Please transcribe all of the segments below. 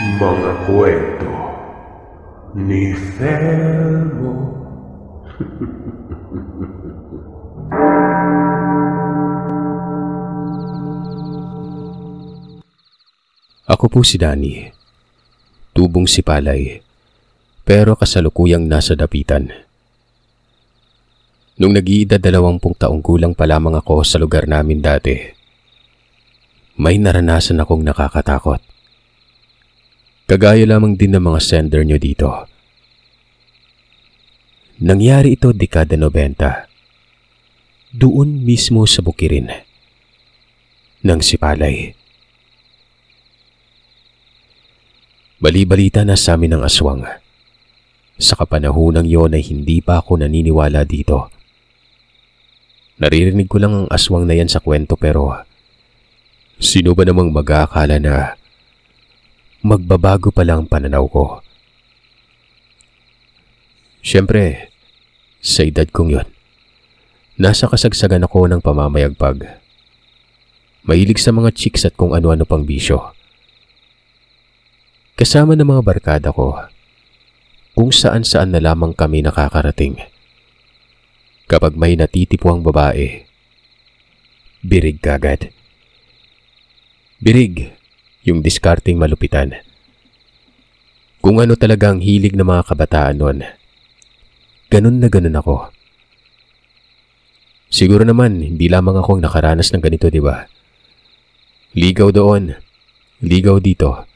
mga kwento ni Thelmo. Ako po si Danny. Tubong si Palay. Pero kasalukuyang nasa dapitan. Nung nag-iida dalawampung taong gulang pa lamang ako sa lugar namin dati, may naranasan akong nakakatakot. Kagaya lamang din ng mga sender nyo dito. Nangyari ito dekada 90. Doon mismo sa bukirin. Nang Sipalay. Bali-balita na sa amin ng aswang. Sa kapanahonang yon ay hindi pa ako naniniwala dito. Naririnig ko lang ang aswang na yan sa kwento pero sino ba namang mag-aakala na magbabago pala ang pananaw ko. Siyempre, sa edad kong yon, nasa kasagsagan ako ng pamamayagpag. Mahilig sa mga chicks at kung ano-ano pang bisyo. Kasama ng mga barkada ko, kung saan-saan na lamang kami nakakarating. Kapag may natitipuang babae, birig kagad. Birig yung diskarting malupitan. Kung ano talaga ang hilig ng mga kabataan noon. Ganun na ganun ako. Siguro naman, hindi lamang akong nakaranas ng ganito, di ba? Ligaw doon, ligaw dito.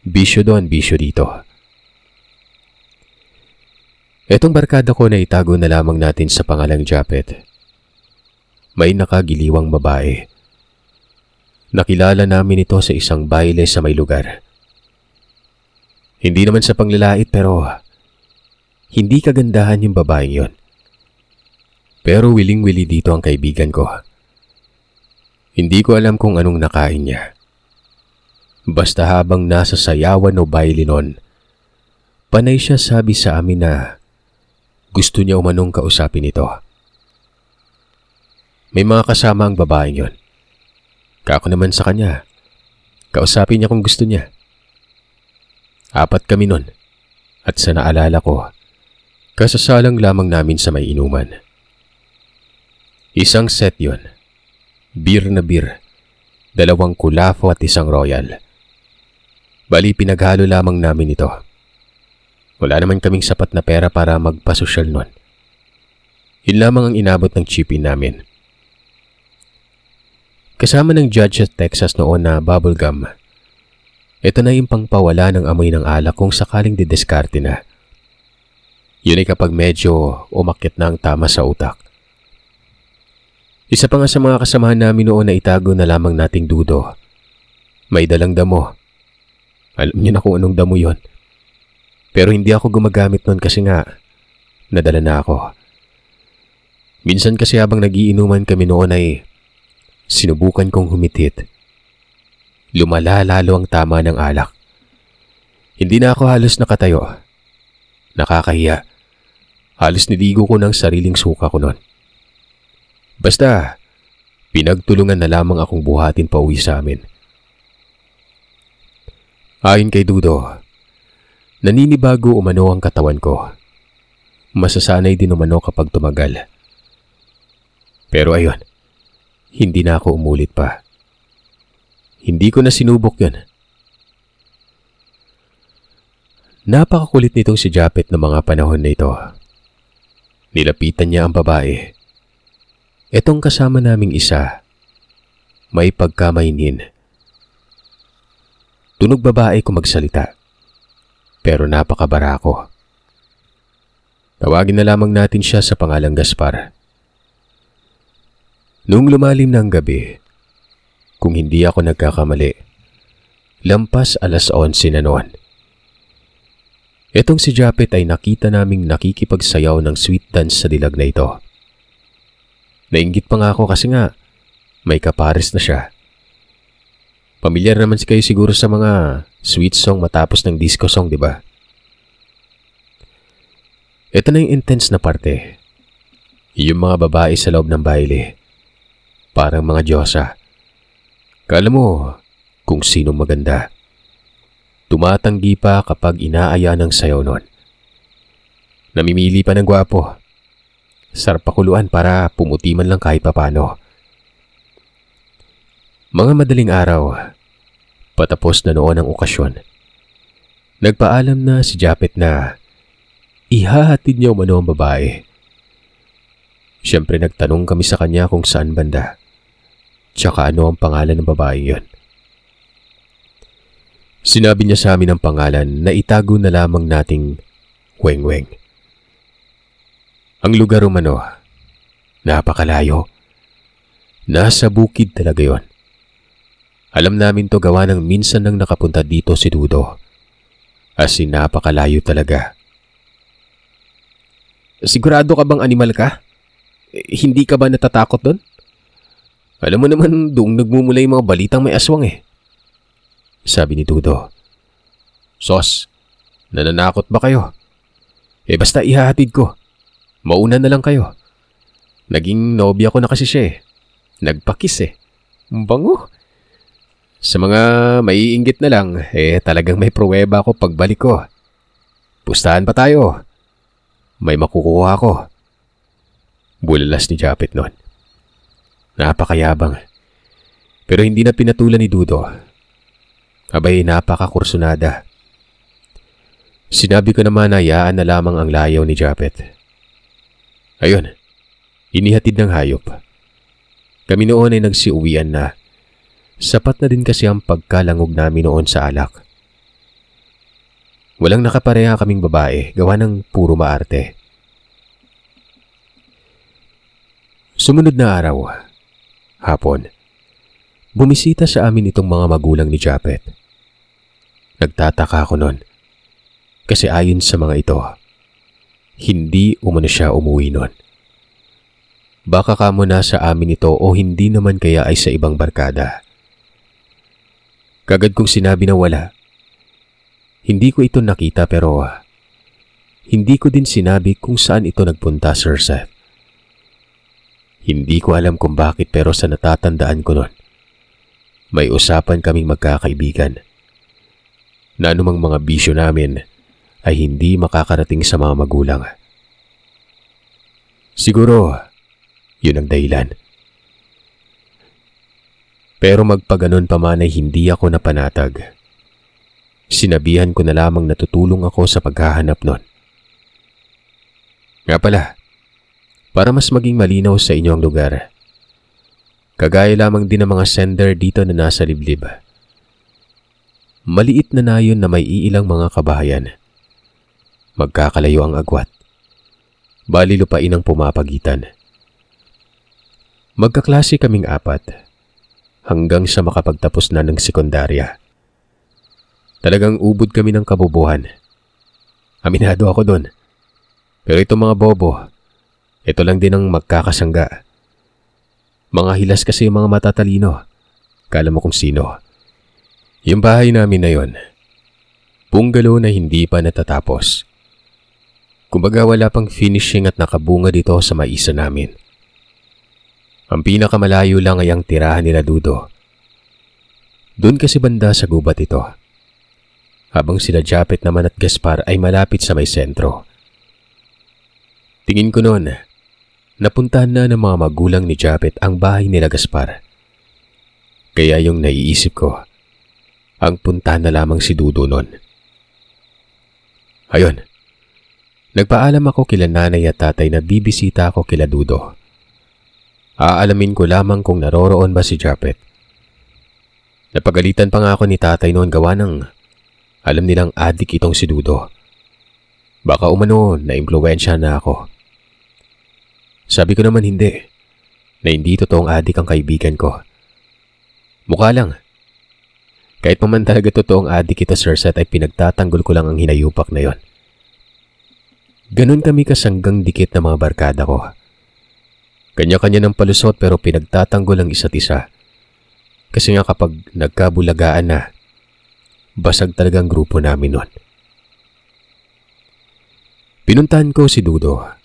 Bisyo doon, bisyo dito. Etong barkada ko na itago na lamang natin sa pangalang Japet. May nakagiliwang babae Nakilala namin ito sa isang baile sa may lugar. Hindi naman sa panglalait pero hindi kagandahan yung babaeng yon. Pero willing wili dito ang kaibigan ko. Hindi ko alam kung anong nakain niya. Basta habang nasa sayawan o baile nun, panay siya sabi sa amin na gusto niya umanong kausapin ito. May mga kasama ang babaeng yon ako naman sa kanya. Kausapin niya kung gusto niya. Apat kami nun. At sa naalala ko, kasasalang lamang namin sa may inuman. Isang set yon. Beer na beer. Dalawang kulafo at isang royal. Bali pinaghalo lamang namin ito. Wala naman kaming sapat na pera para magpasosyal nun. Yun lamang ang inabot ng chipin namin. Kasama ng judge at Texas noon na bubblegum. Ito na yung pangpawala ng amoy ng alak kung sakaling didiskarte na. Yun ay kapag medyo umakit na ang tama sa utak. Isa pa nga sa mga kasamahan namin noon na itago na lamang nating dudo. May dalang damo. Alam niyo na kung anong damo yon. Pero hindi ako gumagamit noon kasi nga, nadala na ako. Minsan kasi habang nagiinuman kami noon ay Sinubukan kong humitit. Lumala lalo ang tama ng alak. Hindi na ako halos nakatayo. Nakakahiya. Halos niligo ko ng sariling suka ko noon. Basta, pinagtulungan na lamang akong buhatin pa uwi sa amin. Ayon kay Dudo, naninibago umano ang katawan ko. Masasanay din umano kapag tumagal. Pero ayon, hindi na ako umulit pa. Hindi ko na sinubok yan. Napakakulit nitong si Japet ng mga panahon na ito. Nilapitan niya ang babae. Etong kasama naming isa, may pagkamainin. Tunog babae ko magsalita. Pero napakabara ko. Tawagin na lamang natin siya sa pangalang Gaspar. Nung lumalim ng gabi, kung hindi ako nagkakamali, lampas alas 11 na noon. Itong si Japet ay nakita naming nakikipagsayaw ng sweet dance sa dilag na ito. Nainggit pa nga ako kasi nga, may kapares na siya. Pamilyar naman si kayo siguro sa mga sweet song matapos ng disco song, di ba? Ito na yung intense na parte. Yung mga babae sa loob ng baile parang mga diyosa. Kala mo kung sino maganda. Tumatanggi pa kapag inaaya ng sayaw nun. Namimili pa ng gwapo. pakuluan para pumuti man lang kahit papano. Mga madaling araw, patapos na noon ang okasyon. Nagpaalam na si Japet na ihahatid niya umano ang babae. Siyempre nagtanong kami sa kanya kung saan banda. Tsaka ano ang pangalan ng babae yon. Sinabi niya sa amin ang pangalan na itago na lamang nating Wengweng. Ang lugar umano, napakalayo. Nasa bukid talaga yon. Alam namin to gawa ng minsan nang nakapunta dito si Dudo. As in napakalayo talaga. Sigurado ka bang animal ka? Eh, hindi ka ba natatakot doon? Alam mo naman, doong nagmumula yung mga balitang may aswang eh. Sabi ni Dudo. Sos, nananakot ba kayo? Eh basta ihahatid ko. Mauna na lang kayo. Naging nobya ko na kasi siya eh. Nagpakis eh. Bango. Sa mga maiinggit na lang, eh talagang may pruweba ako pagbalik ko. Pustahan pa tayo. May makukuha ako. Bulalas ni Japet noon. Napakayabang. Pero hindi na pinatulan ni Dudo. Abay, napakakursunada. Sinabi ko naman na yaan na lamang ang layaw ni Japet. Ayun, inihatid ng hayop. Kami noon ay nagsiuwian na. Sapat na din kasi ang pagkalangog namin noon sa alak. Walang nakapareha kaming babae, gawa ng puro maarte. Sumunod na araw, hapon, bumisita sa amin itong mga magulang ni Japet. Nagtataka ako nun. Kasi ayon sa mga ito, hindi umano siya umuwi nun. Baka kamo na sa amin ito o hindi naman kaya ay sa ibang barkada. Kagad kong sinabi na wala. Hindi ko ito nakita pero hindi ko din sinabi kung saan ito nagpunta Sir Seth. Hindi ko alam kung bakit pero sa natatandaan ko nun, may usapan kaming magkakaibigan na anumang mga bisyo namin ay hindi makakarating sa mga magulang. Siguro, yun ang dahilan. Pero magpaganon pa man ay hindi ako napanatag. Sinabihan ko na lamang natutulong ako sa paghahanap nun. Nga pala, para mas maging malinaw sa inyo ang lugar. Kagaya lamang din ng mga sender dito na nasa liblib. Maliit na nayon na may iilang mga kabahayan. Magkakalayo ang agwat. Bali lupain ang pumapagitan. Magkaklase kaming apat hanggang sa makapagtapos na ng sekundarya. Talagang ubod kami ng kabubuhan. Aminado ako doon. Pero itong mga bobo, ito lang din ang magkakasangga. Mga hilas kasi yung mga matatalino. Kala mo kung sino. Yung bahay namin na yon. Punggalo na hindi pa natatapos. Kumbaga wala pang finishing at nakabunga dito sa maisa namin. Ang pinakamalayo lang ay ang tirahan nila Dudo. Doon kasi banda sa gubat ito. Habang sila Japet naman at Gaspar ay malapit sa may sentro. Tingin ko noon, Napuntahan na ng mga magulang ni Japet ang bahay nila Gaspar. Kaya yung naiisip ko, ang punta na lamang si Dudo noon. Ayon, nagpaalam ako kila nanay at tatay na bibisita ako kila Dudo. Aalamin ko lamang kung naroroon ba si Japet. Napagalitan pa nga ako ni tatay noon gawa ng alam nilang adik itong si Dudo. Baka umano na impluensya na ako. Sabi ko naman hindi, na hindi totoong adik ang kaibigan ko. Mukha lang. Kahit pa man talaga totoong adik kita Sir Seth ay pinagtatanggol ko lang ang hinayupak na yon. Ganon kami kasanggang dikit na mga barkada ko. Kanya-kanya ng palusot pero pinagtatanggol ang isa't isa. Kasi nga kapag nagkabulagaan na, basag talagang grupo namin nun. Pinuntahan ko si Dudo.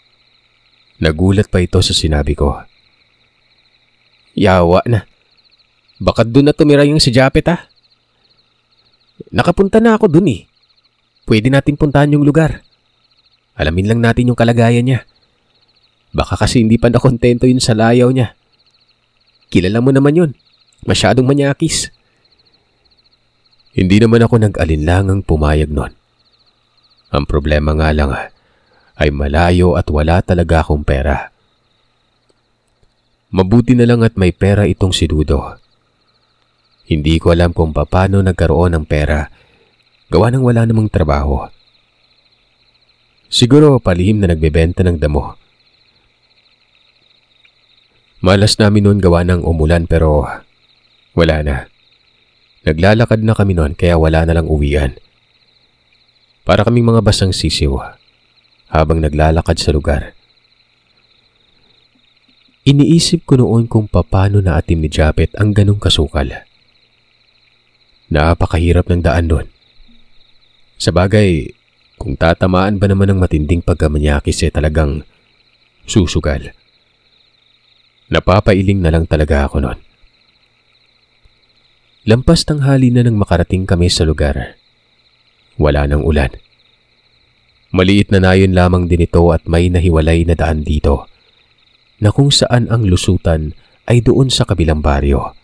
Nagulat pa ito sa sinabi ko. Yawa na. Baka doon na tumira yung si Japet ah. Nakapunta na ako dun eh. Pwede natin puntahan yung lugar. Alamin lang natin yung kalagayan niya. Baka kasi hindi pa nakontento yun sa layaw niya. Kilala mo naman yun. Masyadong manyakis. Hindi naman ako nag-alinlangang pumayag noon. Ang problema nga lang ah, ay malayo at wala talaga akong pera. Mabuti na lang at may pera itong si Dudo. Hindi ko alam kung paano nagkaroon ng pera. Gawa nang wala namang trabaho. Siguro palihim na nagbebenta ng damo. Malas namin noon gawa ng umulan pero wala na. Naglalakad na kami noon kaya wala na lang uwian. Para kaming mga basang sisiwa habang naglalakad sa lugar. Iniisip ko noon kung papano na atin ni Japet ang ganong kasukal. Napakahirap ng daan doon. Sa bagay, kung tatamaan ba naman ng matinding pagkamanyakis eh talagang susugal. Napapailing na lang talaga ako noon. Lampas tanghali na nang makarating kami sa lugar. Wala nang ulan. Maliit na nayon lamang din ito at may nahiwalay na daan dito na kung saan ang lusutan ay doon sa kabilang baryo.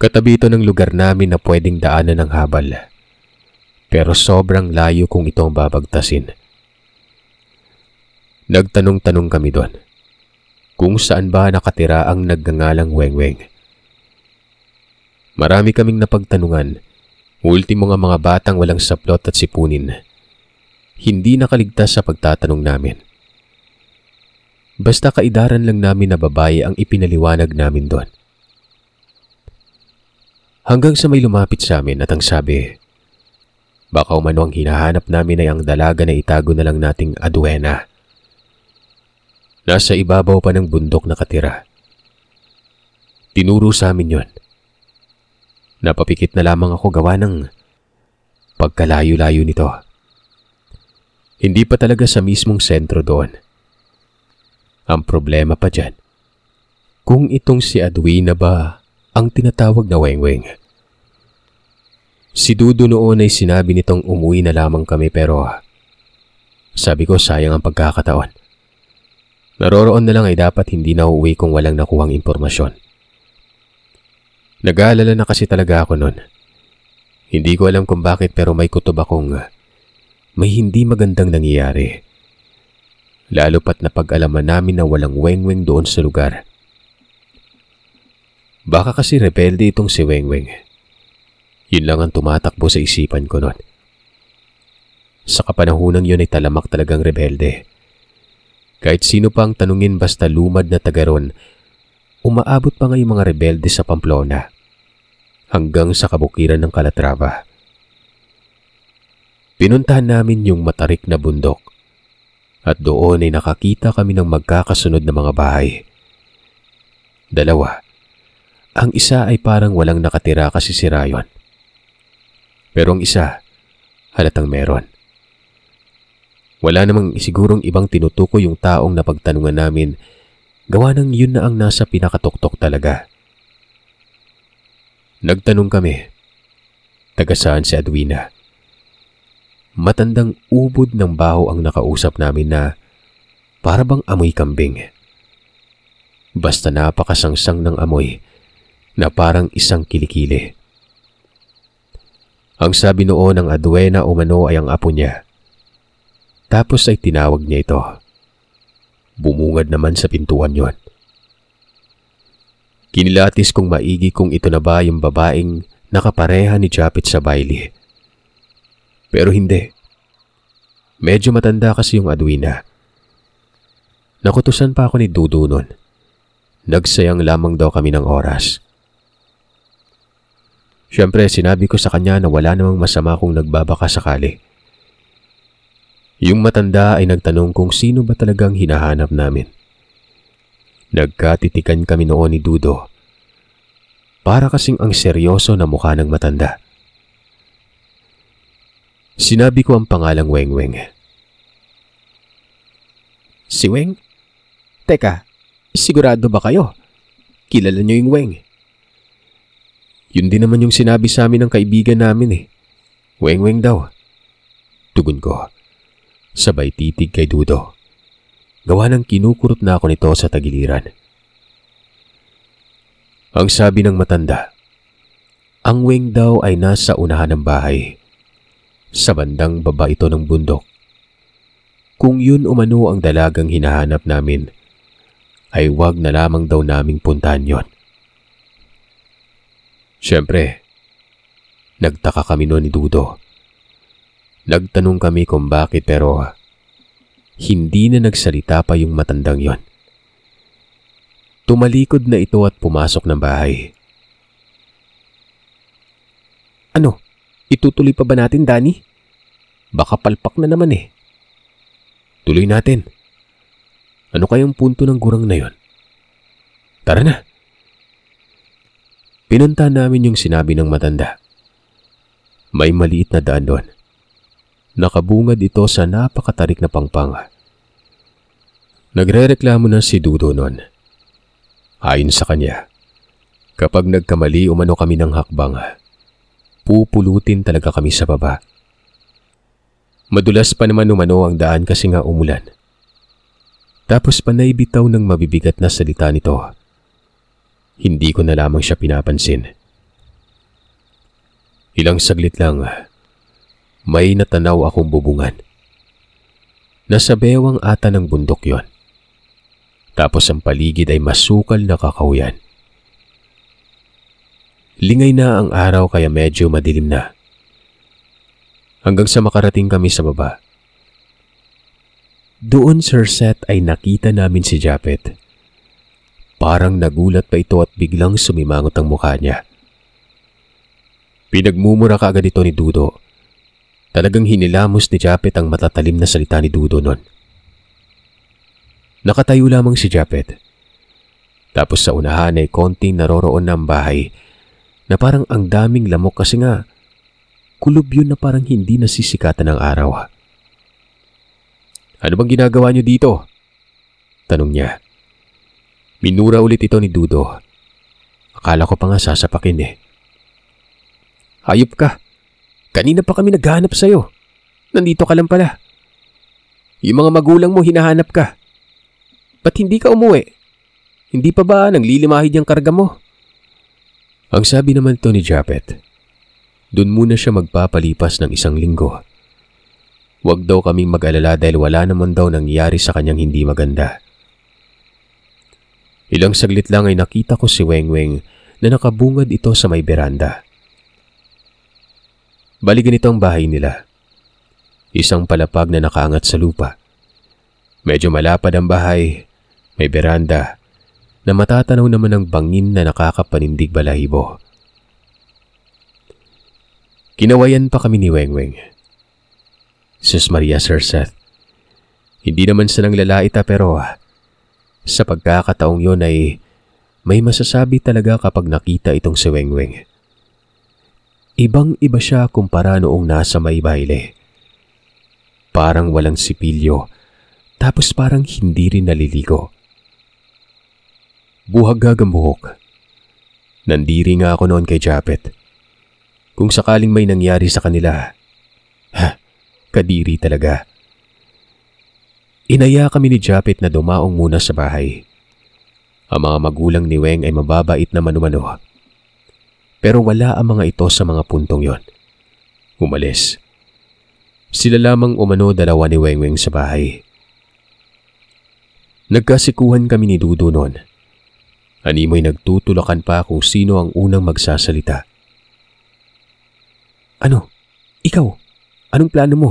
Katabi ito ng lugar namin na pwedeng daanan ng habal. Pero sobrang layo kung ito ang babagtasin. Nagtanong-tanong kami doon kung saan ba nakatira ang nagngangalang Wengweng. Marami kaming napagtanungan, ultimo nga mga batang walang saplot at sipunin hindi nakaligtas sa pagtatanong namin. Basta kaidaran lang namin na babae ang ipinaliwanag namin doon. Hanggang sa may lumapit sa amin at ang sabi, Baka umano ang hinahanap namin ay ang dalaga na itago na lang nating aduena. Nasa ibabaw pa ng bundok nakatira. Tinuro sa amin yon. Napapikit na lamang ako gawa ng pagkalayo-layo nito. Hindi pa talaga sa mismong sentro doon. Ang problema pa dyan, kung itong si Edwina ba ang tinatawag na wengweng. Si Dudu noon ay sinabi nitong umuwi na lamang kami pero sabi ko sayang ang pagkakataon. Naroroon na lang ay dapat hindi na uuwi kung walang nakuhang impormasyon. Nag-aalala na kasi talaga ako noon. Hindi ko alam kung bakit pero may kutob akong may hindi magandang nangyayari. Lalo pat napag-alaman namin na walang wengweng doon sa lugar. Baka kasi rebelde itong si Wengweng. Yun lang ang tumatakbo sa isipan ko noon. Sa kapanahunang yun ay talamak talagang rebelde. Kahit sino pa ang tanungin basta lumad na tagaron, umaabot pa nga yung mga rebelde sa Pamplona hanggang sa kabukiran ng Calatrava pinuntahan namin yung matarik na bundok. At doon ay nakakita kami ng magkakasunod na mga bahay. Dalawa. Ang isa ay parang walang nakatira kasi si Rayon. Pero ang isa, halatang meron. Wala namang sigurong ibang tinutukoy yung taong napagtanungan namin gawa nang yun na ang nasa pinakatoktok talaga. Nagtanong kami, taga saan si Edwina? matandang ubod ng baho ang nakausap namin na para bang amoy kambing. Basta napakasangsang ng amoy na parang isang kilikili. Ang sabi noon ng Aduena umano ay ang apo niya. Tapos ay tinawag niya ito. Bumungad naman sa pintuan yon. Kinilatis kong maigi kung ito na ba yung babaeng nakapareha ni Japit sa Bailey. Pero hindi. Medyo matanda kasi yung Adwina. Nakutusan pa ako ni Dudu nun. Nagsayang lamang daw kami ng oras. Siyempre, sinabi ko sa kanya na wala namang masama kung nagbabaka sakali. Yung matanda ay nagtanong kung sino ba talagang hinahanap namin. Nagkatitikan kami noon ni Dudo. Para kasing ang seryoso na mukha ng matanda. Sinabi ko ang pangalang Wengweng. Si Weng? Teka, sigurado ba kayo? Kilala niyo yung Weng? Yun din naman yung sinabi sa amin ng kaibigan namin eh. Wengweng daw. Tugon ko. Sabay titig kay Dudo. Gawa ng kinukurot na ako nito sa tagiliran. Ang sabi ng matanda, ang Weng daw ay nasa unahan ng bahay sa bandang baba ito ng bundok. Kung yun umano ang dalagang hinahanap namin, ay wag na lamang daw naming puntahan yon. Siyempre, nagtaka kami noon ni Dudo. Nagtanong kami kung bakit pero hindi na nagsalita pa yung matandang yon. Tumalikod na ito at pumasok ng bahay. Ano? Itutuloy pa ba natin, Danny? Baka palpak na naman eh. Tuloy natin. Ano kayang punto ng gurang na yon? Tara na. Pinunta namin yung sinabi ng matanda. May maliit na daan doon. Nakabungad ito sa napakatarik na pangpanga. Nagre-reklamo na si Dudo noon. Ayon sa kanya, kapag nagkamali umano kami ng hakbang, pupulutin talaga kami sa baba. Madulas pa naman umano ang daan kasi nga umulan. Tapos panay bitaw ng mabibigat na salita nito. Hindi ko na lamang siya pinapansin. Ilang saglit lang, may natanaw akong bubungan. Nasa bewang ata ng bundok yon. Tapos ang paligid ay masukal na kakahuyan. Lingay na ang araw kaya medyo madilim na. Hanggang sa makarating kami sa baba. Doon Sir Seth ay nakita namin si Japet. Parang nagulat pa ito at biglang sumimangot ang mukha niya. Pinagmumura ka agad ito ni Dudo. Talagang hinilamos ni Japet ang matatalim na salita ni Dudo noon. Nakatayo lamang si Japet. Tapos sa unahan ay konting naroroon ng bahay na parang ang daming lamok kasi nga kulob yun na parang hindi nasisikatan ng araw. Ano bang ginagawa niyo dito? Tanong niya. Minura ulit ito ni Dudo. Akala ko pa nga sasapakin eh. Hayop ka. Kanina pa kami naghahanap sa'yo. Nandito ka lang pala. Yung mga magulang mo hinahanap ka. Ba't hindi ka umuwi? Hindi pa ba nanglilimahi yung karga mo? Ang sabi naman to ni Japet, doon muna siya magpapalipas ng isang linggo. Huwag daw kaming mag-alala dahil wala naman daw nangyari sa kanyang hindi maganda. Ilang saglit lang ay nakita ko si Wengweng na nakabungad ito sa may beranda. Bali ito ang bahay nila. Isang palapag na nakaangat sa lupa. Medyo malapad ang bahay, may beranda, na matatanaw naman ang bangin na nakakapanindig balahibo. Kinawayan pa kami ni Wengweng. Sus Maria Sir Seth, hindi naman sa lalaita pero ah, sa pagkakataong yon ay may masasabi talaga kapag nakita itong si Wengweng. Ibang-iba siya kumpara noong nasa may baile. Parang walang sipilyo, tapos parang hindi rin naliligo buhag gagamuhok. Nandiri nga ako noon kay Japet. Kung sakaling may nangyari sa kanila, ha, kadiri talaga. Inaya kami ni Japet na dumaong muna sa bahay. Ang mga magulang ni Weng ay mababait na manumano. Pero wala ang mga ito sa mga puntong yon. Umalis. Sila lamang umano dalawa ni Weng Weng sa bahay. Nagkasikuhan kami ni Dudo noon Animoy nagtutulakan pa kung sino ang unang magsasalita. Ano? Ikaw? Anong plano mo?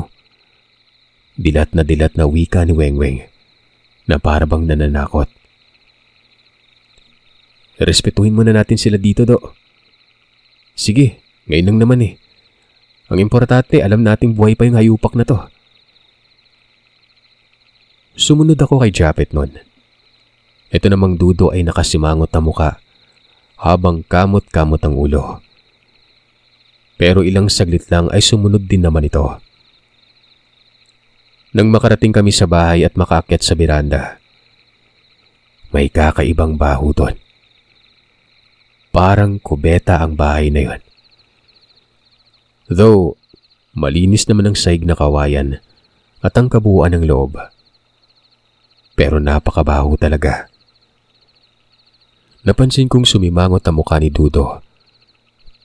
Dilat na dilat na wika ni Wengweng na parabang nananakot. Respetuhin muna natin sila dito, Do. Sige, ngayon lang naman eh. Ang importante, alam nating buhay pa yung hayupak na to. Sumunod ako kay Japet noon. Ito namang dudo ay nakasimangot ang muka habang kamot-kamot ang ulo. Pero ilang saglit lang ay sumunod din naman ito. Nang makarating kami sa bahay at makaakyat sa biranda, may kakaibang baho doon. Parang kubeta ang bahay na yon. Though, malinis naman ang saig na kawayan at ang kabuuan ng loob. Pero napakabaho talaga. Napansin kong sumimangot ang mukha ni Dudo.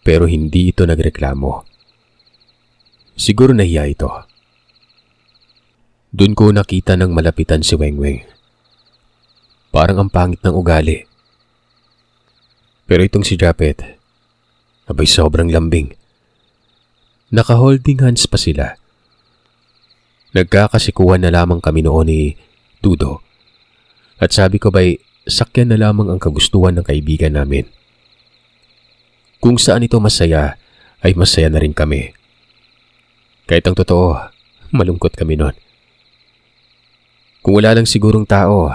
Pero hindi ito nagreklamo. Siguro nahiya ito. Doon ko nakita ng malapitan si Wengweng. Parang ang pangit ng ugali. Pero itong si Japet, abay sobrang lambing. Naka-holding hands pa sila. Nagkakasikuhan na lamang kami noon ni Dudo. At sabi ko ba'y sakyan na lamang ang kagustuhan ng kaibigan namin. Kung saan ito masaya, ay masaya na rin kami. Kahit ang totoo, malungkot kami noon. Kung wala lang sigurong tao,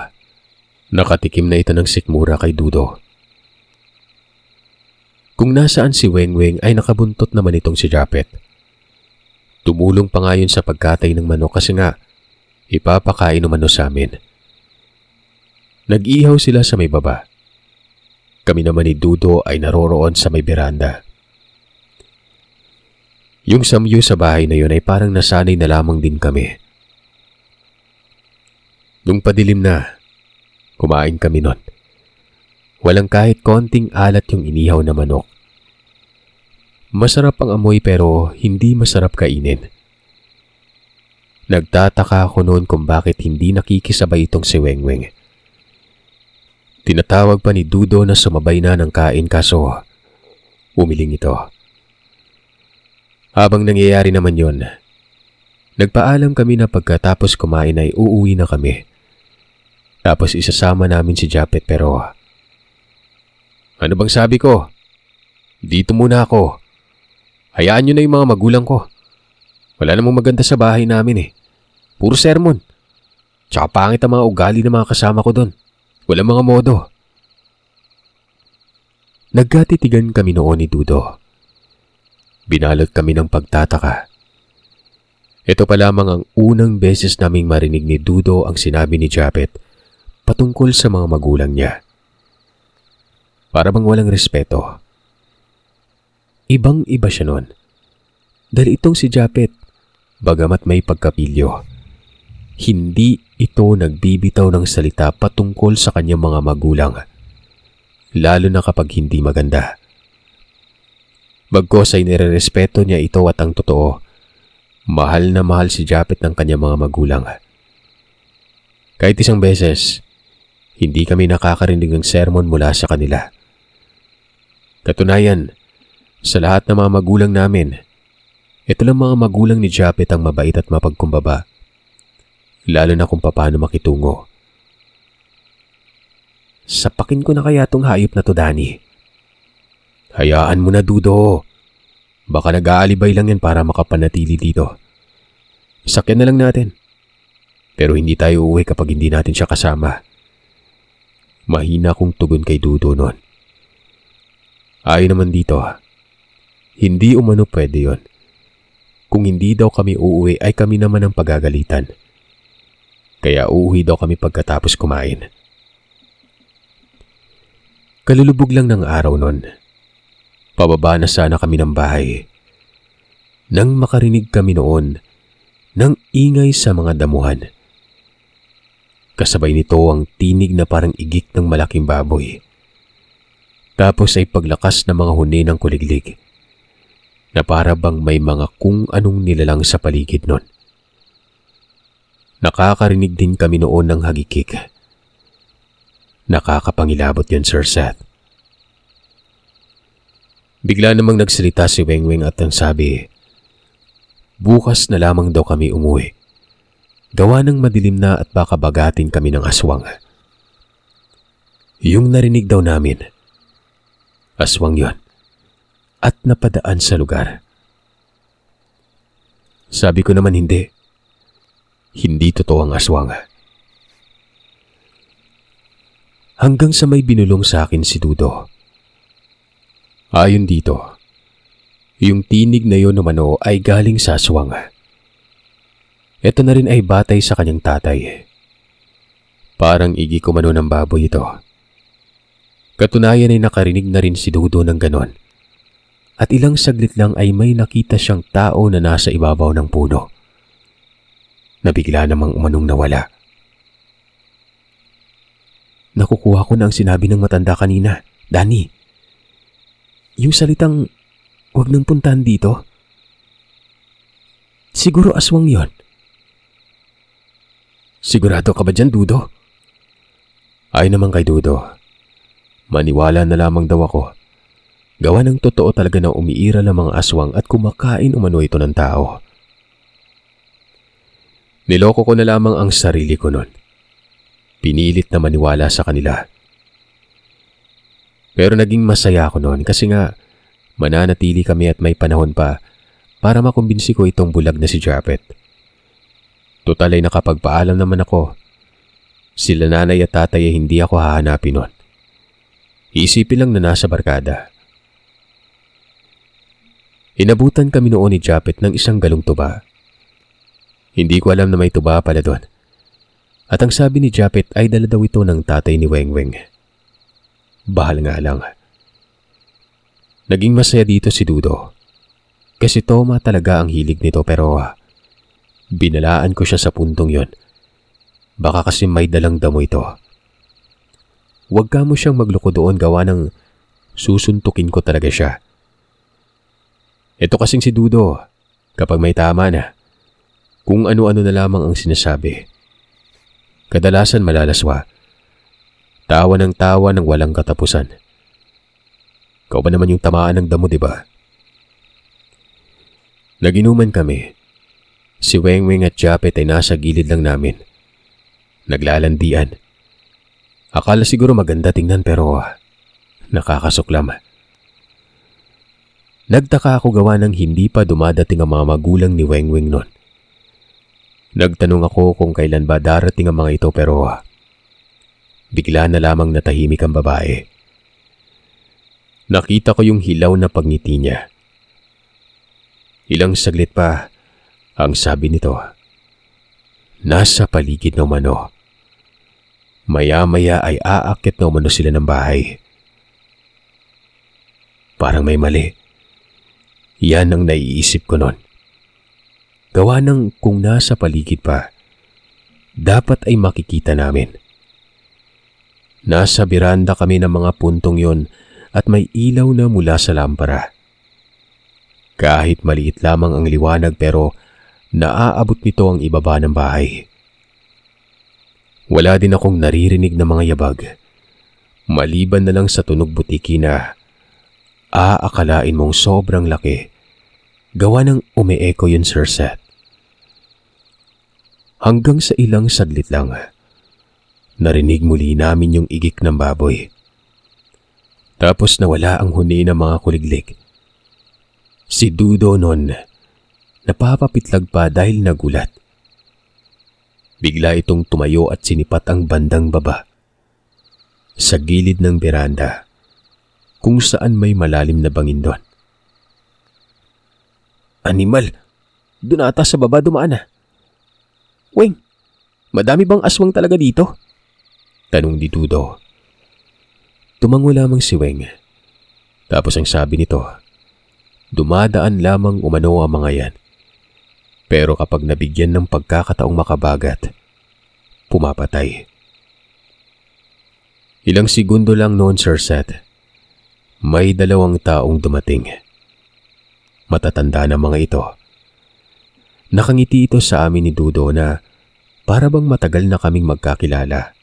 nakatikim na ito ng sikmura kay Dudo. Kung nasaan si Wengweng ay nakabuntot naman itong si Japet. Tumulong pa ngayon sa pagkatay ng manok kasi nga, ipapakain umano sa amin. Nag-ihaw sila sa may baba. Kami naman ni Dudo ay naroroon sa may beranda. Yung samyo sa bahay na yun ay parang nasanay na lamang din kami. Nung padilim na, kumain kami nun. Walang kahit konting alat yung inihaw na manok. Masarap ang amoy pero hindi masarap kainin. Nagtataka ako noon kung bakit hindi nakikisabay itong si Wengweng. Tinatawag pa ni Dudo na sumabay na ng kain kaso umiling ito. Habang nangyayari naman yon, nagpaalam kami na pagkatapos kumain ay uuwi na kami. Tapos isasama namin si Japet pero... Ano bang sabi ko? Dito muna ako. Hayaan nyo na yung mga magulang ko. Wala namang maganda sa bahay namin eh. Puro sermon. Tsaka pangit ang mga ugali ng mga kasama ko doon. Wala mga modo. Nagkatitigan kami noon ni Dudo. Binalot kami ng pagtataka. Ito pa lamang ang unang beses naming marinig ni Dudo ang sinabi ni Japet patungkol sa mga magulang niya. Para bang walang respeto. Ibang-iba siya noon. Dahil itong si Japet, bagamat may pagkapilyo, hindi ito nagbibitaw ng salita patungkol sa kanyang mga magulang, lalo na kapag hindi maganda. Bagkos ay nire-respeto niya ito at ang totoo, mahal na mahal si Japet ng kanyang mga magulang. Kahit isang beses, hindi kami nakakarinig ng sermon mula sa kanila. Katunayan, sa lahat ng mga magulang namin, ito lang mga magulang ni Japet ang mabait at mapagkumbaba lalo na kung paano makitungo. Sapakin ko na kaya tong hayop na to, Danny. Hayaan mo na, Dudo. Baka nag-aalibay lang yan para makapanatili dito. Sakyan na lang natin. Pero hindi tayo uuwi kapag hindi natin siya kasama. Mahina kong tugon kay Dudo noon. Ayon naman dito, hindi umano pwede yon. Kung hindi daw kami uuwi ay kami naman ang pagagalitan kaya uuwi daw kami pagkatapos kumain. Kalulubog lang ng araw nun. Pababa na sana kami ng bahay. Nang makarinig kami noon ng ingay sa mga damuhan. Kasabay nito ang tinig na parang igik ng malaking baboy. Tapos ay paglakas ng mga huni ng kuliglig na para bang may mga kung anong nilalang sa paligid nun. Nakakarinig din kami noon ng hagikik. Nakakapangilabot yun, Sir Seth. Bigla namang nagsalita si Wengweng at ang sabi, Bukas na lamang daw kami umuwi. Gawa ng madilim na at baka bagatin kami ng aswang. Yung narinig daw namin, aswang yon at napadaan sa lugar. Sabi ko naman hindi. Hindi totoo ang aswang. Hanggang sa may binulong sa akin si Dudo. Ayon dito, yung tinig na yon ng mano ay galing sa aswang. Ito na rin ay batay sa kanyang tatay. Parang igi kumano ng baboy ito. Katunayan ay nakarinig na rin si Dudo ng ganon. At ilang saglit lang ay may nakita siyang tao na nasa ibabaw ng puno na bigla namang umanong nawala. Nakukuha ko na ang sinabi ng matanda kanina, Danny. Yung salitang huwag nang puntahan dito. Siguro aswang yon. Sigurado ka ba dyan, Dudo? Ay naman kay Dudo. Maniwala na lamang daw ako. Gawa ng totoo talaga na umiira ng mga aswang at kumakain umano ito ng tao. Niloko ko na lamang ang sarili ko noon. Pinilit na maniwala sa kanila. Pero naging masaya ako noon kasi nga mananatili kami at may panahon pa para makumbinsi ko itong bulag na si Japet. Total ay nakapagpaalam naman ako. Sila nanay at tatay ay hindi ako hahanapin noon. Iisipin lang na nasa barkada. Inabutan kami noon ni Japet ng isang galong tuba. Hindi ko alam na may tuba pala doon. At ang sabi ni Japet ay dala daw ito ng tatay ni Wengweng. Bahal nga lang. Naging masaya dito si Dudo. Kasi Toma talaga ang hilig nito pero ah, binalaan ko siya sa puntong yon. Baka kasi may dalang damo ito. Huwag ka mo siyang magluko doon gawa ng susuntukin ko talaga siya. Ito kasing si Dudo, kapag may tama na, kung ano-ano na lamang ang sinasabi. Kadalasan malalaswa. Tawa ng tawa ng walang katapusan. Kau ba naman yung tamaan ng damo, di ba? Naginuman kami. Si Wengweng at Japet ay nasa gilid lang namin. Naglalandian. Akala siguro maganda tingnan pero ah, nakakasuklam. Nagtaka ako gawa ng hindi pa dumadating ang mga magulang ni Wengweng noon. Nagtanong ako kung kailan ba darating ang mga ito pero ah, bigla na lamang natahimik ang babae. Nakita ko yung hilaw na pagngiti niya. Ilang saglit pa ang sabi nito. Nasa paligid ng mano. Maya-maya ay aakit ng umano sila ng bahay. Parang may mali. Yan ang naiisip ko noon gawa ng kung nasa paligid pa, dapat ay makikita namin. Nasa biranda kami ng mga puntong yon at may ilaw na mula sa lampara. Kahit maliit lamang ang liwanag pero naaabot nito ang ibaba ng bahay. Wala din akong naririnig na mga yabag. Maliban na lang sa tunog butiki na aakalain mong sobrang laki Gawa ng umieko yun, Sir Seth. Hanggang sa ilang saglit lang, narinig muli namin yung igik ng baboy. Tapos nawala ang huni ng mga kuliglig. Si Dudo nun, napapapitlag pa dahil nagulat. Bigla itong tumayo at sinipat ang bandang baba. Sa gilid ng beranda, kung saan may malalim na bangin doon. Animal. Doon ata sa baba dumaan na. Ah. Weng, madami bang aswang talaga dito? Tanong ni Dudo. Tumango lamang si Weng. Tapos ang sabi nito, dumadaan lamang umano ang mga yan. Pero kapag nabigyan ng pagkakataong makabagat, pumapatay. Ilang segundo lang noon, Sir Seth, may dalawang taong dumating. Matatanda ng mga ito. Nakangiti ito sa amin ni Dudo na para bang matagal na kaming magkakilala.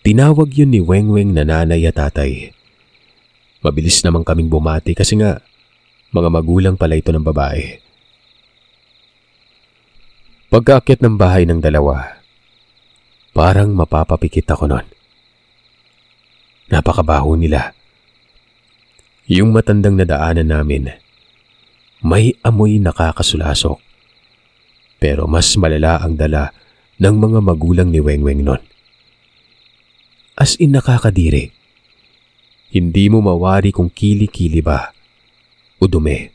Tinawag yun ni Wengweng na nanay at tatay. Mabilis naman kaming bumati kasi nga mga magulang pala ito ng babae. Pagkaakyat ng bahay ng dalawa, parang mapapapikit ako nun. Napakabaho nila. Yung matandang nadaanan namin, may amoy nakakasulasok. Pero mas malala ang dala ng mga magulang ni Wengweng nun. As in nakakadiri. Hindi mo mawari kung kili-kili ba o dumi.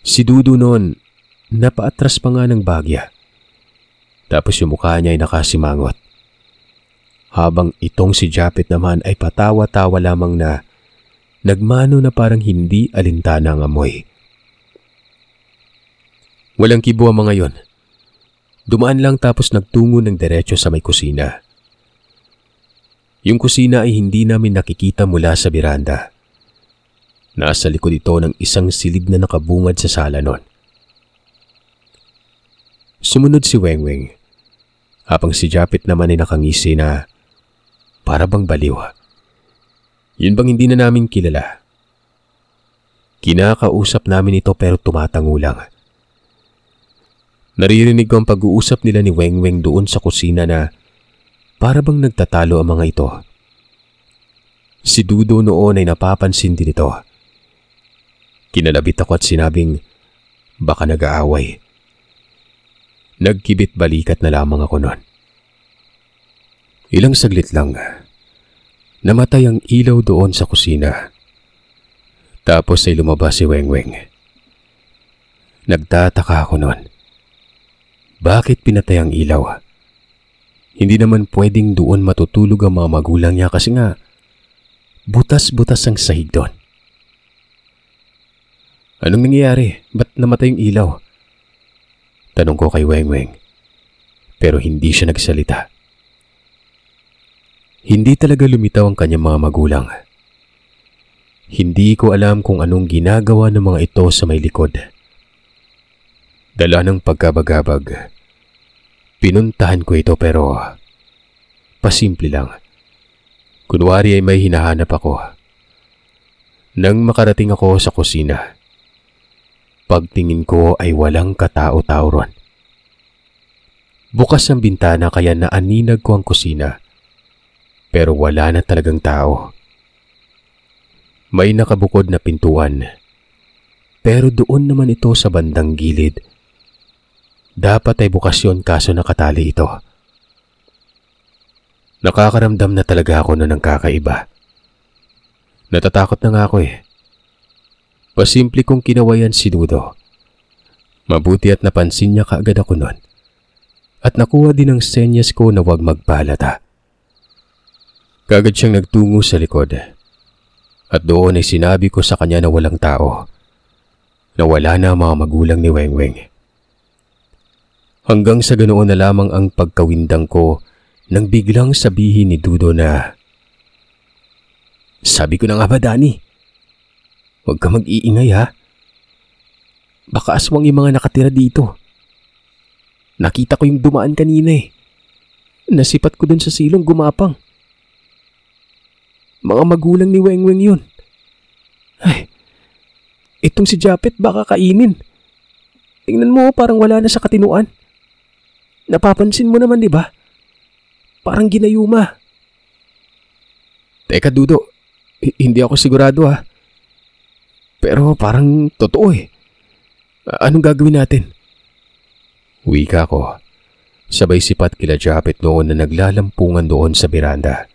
Si Dudu noon, napaatras pa nga ng bagya. Tapos yung mukha niya ay nakasimangot. Habang itong si Japit naman ay patawa-tawa lamang na Nagmano na parang hindi alintana ang amoy. Walang kibo ang mga yon. Dumaan lang tapos nagtungo ng derecho sa may kusina. Yung kusina ay hindi namin nakikita mula sa biranda. Nasa likod ito ng isang silid na nakabungad sa sala noon. Sumunod si Wengweng. Habang si Japit naman ay nakangisi na para bang baliwa. Yun bang hindi na namin kilala? Kinakausap namin ito pero tumatango lang. Naririnig ko ang pag-uusap nila ni Weng Weng doon sa kusina na para bang nagtatalo ang mga ito. Si Dudo noon ay napapansin din ito. Kinalabit ako at sinabing baka nag-aaway. Nagkibit balikat na lamang ako noon. Ilang saglit lang Namatay ang ilaw doon sa kusina. Tapos ay lumabas si Wengweng. Nagtataka ako noon. Bakit pinatay ang ilaw? Hindi naman pwedeng doon matutulog ang mga magulang niya kasi nga butas-butas ang sahig doon. Anong nangyayari? Ba't namatay ang ilaw? Tanong ko kay Wengweng. Pero hindi siya nagsalita. Hindi talaga lumitaw ang kanyang mga magulang. Hindi ko alam kung anong ginagawa ng mga ito sa may likod. Dala ng pagkabagabag. Pinuntahan ko ito pero pasimple lang. Kunwari ay may hinahanap ako. Nang makarating ako sa kusina, pagtingin ko ay walang katao-tao ron. Bukas ang bintana kaya naaninag ko ang kusina pero wala na talagang tao. May nakabukod na pintuan pero doon naman ito sa bandang gilid. Dapat ay bukas yun kaso nakatali ito. Nakakaramdam na talaga ako na ng kakaiba. Natatakot na nga ako eh. Pasimple kong kinawayan si Dudo. Mabuti at napansin niya kaagad ako nun. At nakuha din ang senyas ko na huwag magpalata. Kagad siyang nagtungo sa likod. At doon ay sinabi ko sa kanya na walang tao. Nawala na ang mga magulang ni Wengweng. Hanggang sa ganoon na lamang ang pagkawindang ko nang biglang sabihin ni Dudo na Sabi ko na nga ba, Dani? Huwag ka mag-iingay ha. Baka aswang yung mga nakatira dito. Nakita ko yung dumaan kanina eh. Nasipat ko dun sa silong gumapang. Mga magulang ni Wengweng yun. Ay, itong si Japet baka kainin. Tingnan mo parang wala na sa katinuan. Napapansin mo naman, di ba? Parang ginayuma. Teka, Dudo. hindi ako sigurado ha. Ah. Pero parang totoo eh. Anong gagawin natin? Wika ko. Sabay sipat kila Japet noon na naglalampungan doon sa biranda.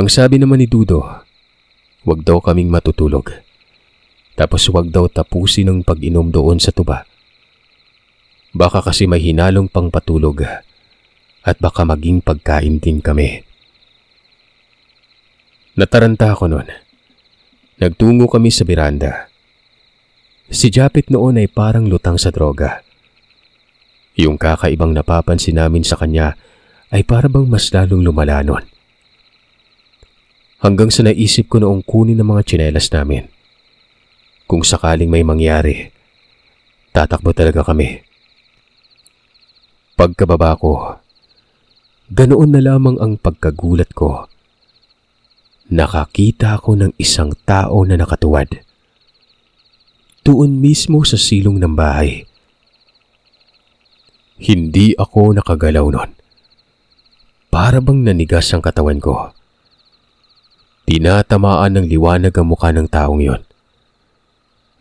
Ang sabi naman ni Dudo, huwag daw kaming matutulog. Tapos huwag daw tapusin ang pag-inom doon sa tuba. Baka kasi may hinalong pang at baka maging pagkain din kami. Nataranta ako noon. Nagtungo kami sa beranda. Si Japit noon ay parang lutang sa droga. Yung kakaibang napapansin namin sa kanya ay para bang mas lalong lumala noon. Hanggang sa naisip ko noong kunin ang mga tsinelas namin. Kung sakaling may mangyari, tatakbo talaga kami. Pagkababa ko, ganoon na lamang ang pagkagulat ko. Nakakita ako ng isang tao na nakatuwad. Tuon mismo sa silong ng bahay. Hindi ako nakagalaw nun. Para bang nanigas ang katawan ko. Tinatamaan ng liwanag ang mukha ng taong yon.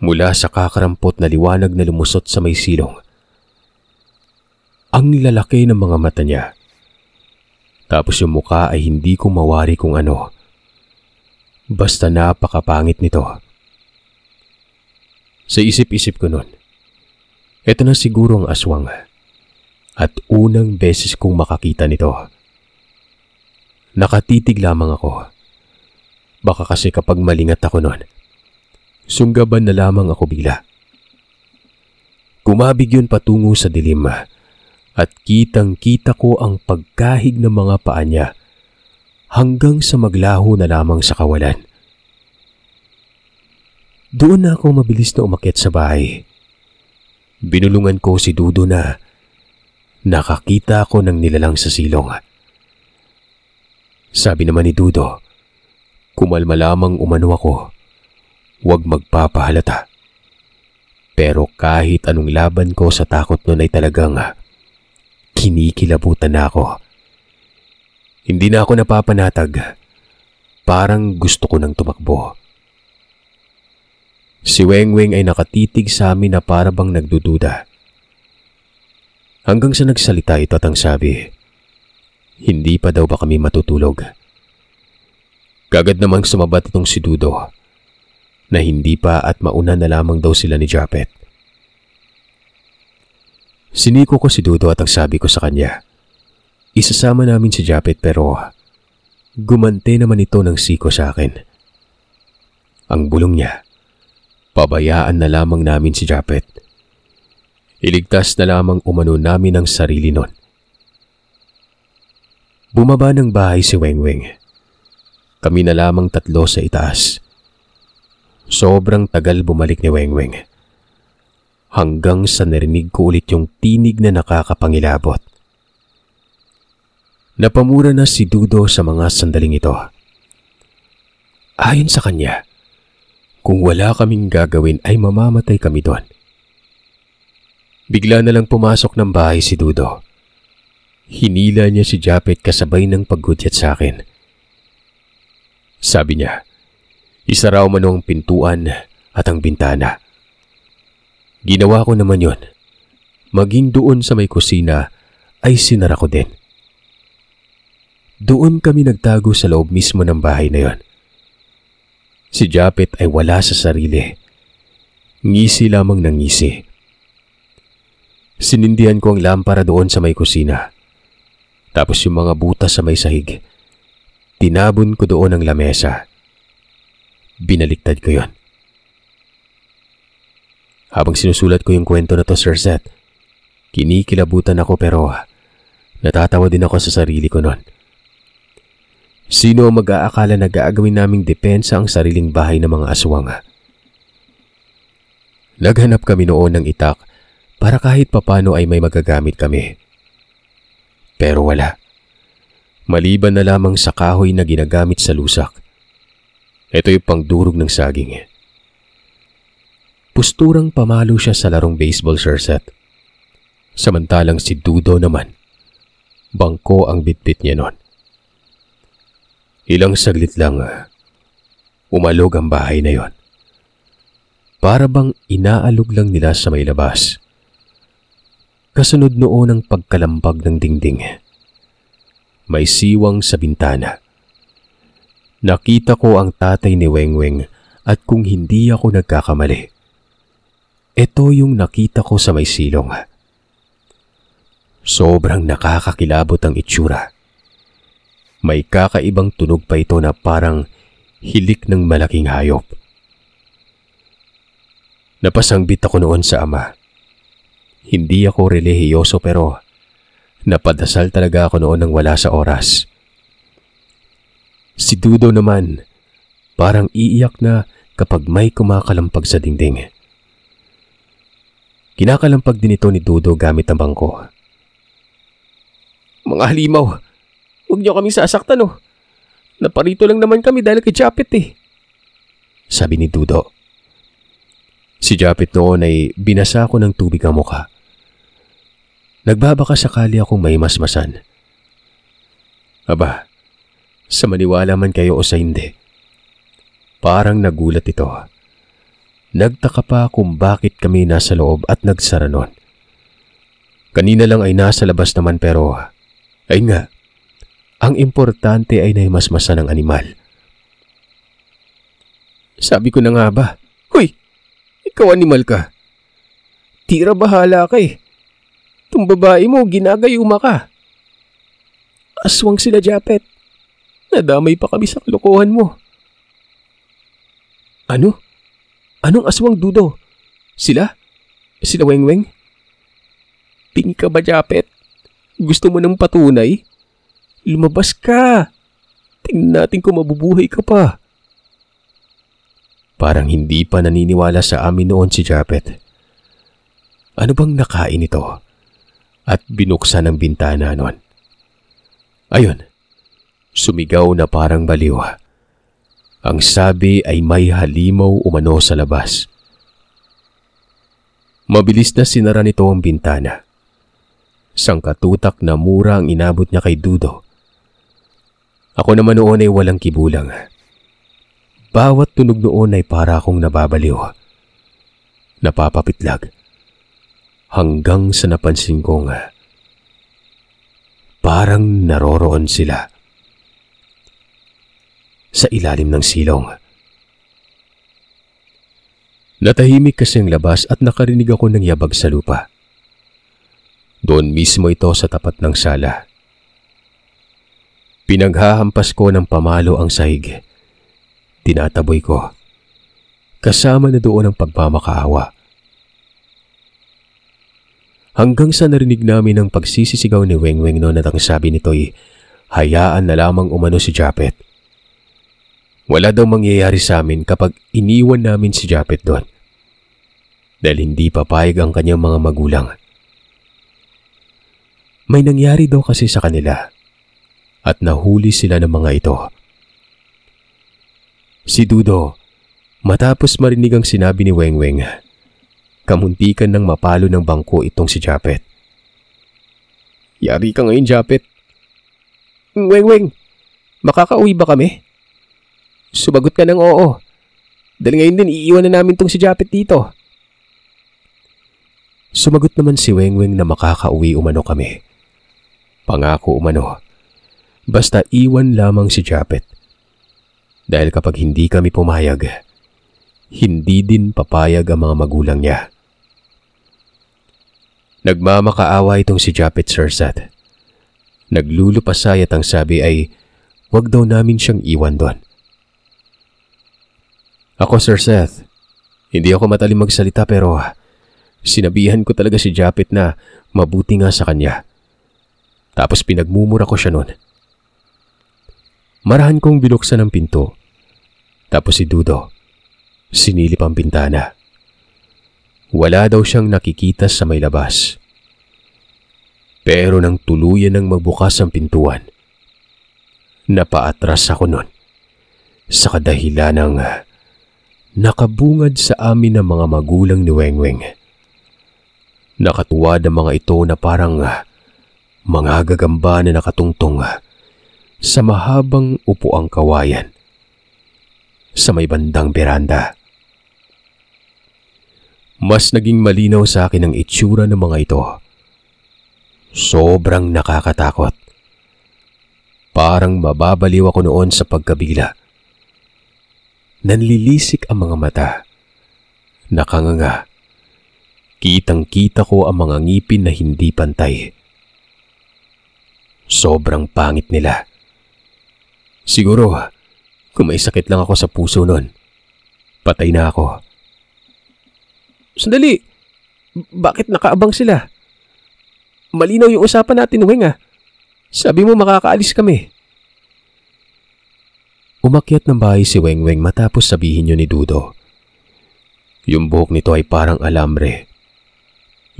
Mula sa kakarampot na liwanag na lumusot sa may silong, ang lalaki ng mga mata niya. Tapos yung mukha ay hindi ko mawari kung ano. Basta napakapangit nito. Sa isip-isip ko nun, ito na siguro ang aswang. At unang beses kong makakita nito. Nakatitig lamang ako. Baka kasi kapag malingat ako noon, sunggaban na lamang ako bila. Kumabig yun patungo sa dilim ah, at kitang-kita ko ang pagkahig ng mga paa niya hanggang sa maglaho na lamang sa kawalan. Doon na ako mabilis na umakyat sa bahay. Binulungan ko si Dudo na nakakita ako ng nilalang sa silong. Sabi naman ni Dudo, Kumalma lamang umano ako. Huwag magpapahalata. Pero kahit anong laban ko sa takot nun ay talagang kinikilabutan na ako. Hindi na ako napapanatag. Parang gusto ko nang tumakbo. Si Wengweng ay nakatitig sa amin na parabang nagdududa. Hanggang sa nagsalita ito at ang sabi, hindi pa daw ba kami matutulog? Kagad namang sumabat itong si Dudo na hindi pa at mauna na lamang daw sila ni Japet. Siniko ko si Dudo at ang sabi ko sa kanya, isasama namin si Japet pero gumante naman ito ng siko sa akin. Ang bulong niya, pabayaan na lamang namin si Japet. Iligtas na lamang umano namin ang sarili nun. Bumaba ng bahay si Wengweng. Weng. Kami na lamang tatlo sa itaas. Sobrang tagal bumalik ni Wengweng. Hanggang sa narinig ko ulit yung tinig na nakakapangilabot. Napamura na si Dudo sa mga sandaling ito. Ayon sa kanya, kung wala kaming gagawin ay mamamatay kami doon. Bigla na lang pumasok ng bahay si Dudo. Hinila niya si Japet kasabay ng paggudyat sa akin. Sabi niya, isa raw mano ang pintuan at ang bintana. Ginawa ko naman yon. Maging doon sa may kusina ay sinara ko din. Doon kami nagtago sa loob mismo ng bahay na yon. Si Japet ay wala sa sarili. Ngisi lamang ng ngisi. Sinindihan ko ang lampara doon sa may kusina. Tapos yung mga butas sa may sahig Tinabon ko doon ang lamesa. Binaliktad ko yon. Habang sinusulat ko yung kwento na to, Sir Seth, kinikilabutan ako pero ah, natatawa din ako sa sarili ko noon. Sino ang mag-aakala na gagawin naming depensa ang sariling bahay ng mga aswang? Ah? Naghanap kami noon ng itak para kahit papano ay may magagamit kami. Pero wala maliban na lamang sa kahoy na ginagamit sa lusak. Ito yung pangdurog ng saging. Pusturang pamalo siya sa larong baseball sirset. Samantalang si Dudo naman, bangko ang bitbit niya noon. Ilang saglit lang, ah, umalog ang bahay na yon. Para bang inaalog lang nila sa may labas. Kasunod noon ang pagkalambag ng dingding may siwang sa bintana. Nakita ko ang tatay ni Wengweng at kung hindi ako nagkakamali, ito yung nakita ko sa may silong. Sobrang nakakakilabot ang itsura. May kakaibang tunog pa ito na parang hilik ng malaking hayop. Napasangbit ako noon sa ama. Hindi ako relihiyoso pero Napadasal talaga ako noon nang wala sa oras. Si Dudo naman, parang iiyak na kapag may kumakalampag sa dingding. Kinakalampag din ito ni Dudo gamit ang bangko. Mga halimaw, huwag niyo kaming sasaktan oh. Naparito lang naman kami dahil kay Japit eh. Sabi ni Dudo. Si Japit noon ay binasa ko ng tubig ang mukha. Nagbabaka sakali akong may masmasan. Aba, sa maniwala man kayo o sa hindi, parang nagulat ito. Nagtaka pa kung bakit kami nasa loob at nagsara nun. Kanina lang ay nasa labas naman pero, ay nga, ang importante ay naimasmasa ang animal. Sabi ko na nga ba, Hoy, ikaw animal ka. Tira bahala ka eh. Itong babae mo, ginagayuma ka. Aswang sila, Japet. Nadamay pa kami sa kalokohan mo. Ano? Anong aswang dudo? Sila? Sila Wengweng? Tingi ka ba, Japet? Gusto mo ng patunay? Lumabas ka! Tingnan natin kung mabubuhay ka pa. Parang hindi pa naniniwala sa amin noon si Japet. Ano bang nakain ito? at binuksan ang bintana noon. Ayun, sumigaw na parang baliw. Ang sabi ay may halimaw umano sa labas. Mabilis na sinara nito ang bintana. Sangkatutak na mura ang inabot niya kay Dudo. Ako naman noon ay walang kibulang. Bawat tunog noon ay para akong nababaliw. Napapapitlag hanggang sa napansin kong parang naroroon sila sa ilalim ng silong. Natahimik kasi ang labas at nakarinig ako ng yabag sa lupa. Doon mismo ito sa tapat ng sala. Pinaghahampas ko ng pamalo ang sahig. Tinataboy ko. Kasama na doon ang pagmamakaawa Hanggang sa narinig namin ang pagsisisigaw ni Weng Weng noon at ang sabi nito'y, hayaan na lamang umano si Japet. Wala daw mangyayari sa amin kapag iniwan namin si Japet doon. Dahil hindi papayag ang kanyang mga magulang. May nangyari daw kasi sa kanila at nahuli sila ng mga ito. Si Dudo, matapos marinig ang sinabi ni Wengweng, kamuntikan ng mapalo ng bangko itong si Japet. Yari ka ngayon, Japet. Weng-weng, makakauwi ba kami? Sumagot ka ng oo. Dahil ngayon din, iiwan na namin tong si Japet dito. Sumagot naman si Wengweng na makakauwi umano kami. Pangako umano. Basta iwan lamang si Japet. Dahil kapag hindi kami pumayag, hindi din papayag ang mga magulang niya. Nagmamakaawa itong si Japet Sarsat. Naglulupasay at ang sabi ay wag daw namin siyang iwan doon. Ako Sir Seth, hindi ako matalim magsalita pero ah, sinabihan ko talaga si Japet na mabuti nga sa kanya. Tapos pinagmumura ko siya noon. Marahan kong binuksan ang pinto. Tapos si Dudo, sinilip ang bintana. Wala daw siyang nakikita sa may labas. Pero nang tuluyan ng magbukas ang pintuan, napaatras ako nun sa kadahilan ng ah, nakabungad sa amin ang mga magulang ni Wengweng. Nakatuwa ang mga ito na parang ah, mga gagamba na nakatungtong ah, sa mahabang upuang kawayan sa may bandang beranda. Mas naging malinaw sa akin ang itsura ng mga ito Sobrang nakakatakot. Parang mababaliw ako noon sa pagkabila. Nanlilisik ang mga mata. Nakanganga. Kitang-kita ko ang mga ngipin na hindi pantay. Sobrang pangit nila. Siguro, kung may sakit lang ako sa puso noon, patay na ako. Sandali! Bakit nakaabang sila? Malinaw yung usapan natin, Weng ah. Sabi mo makakaalis kami. Umakyat ng bahay si Wengweng matapos sabihin yun ni Dudo. Yung buhok nito ay parang alambre.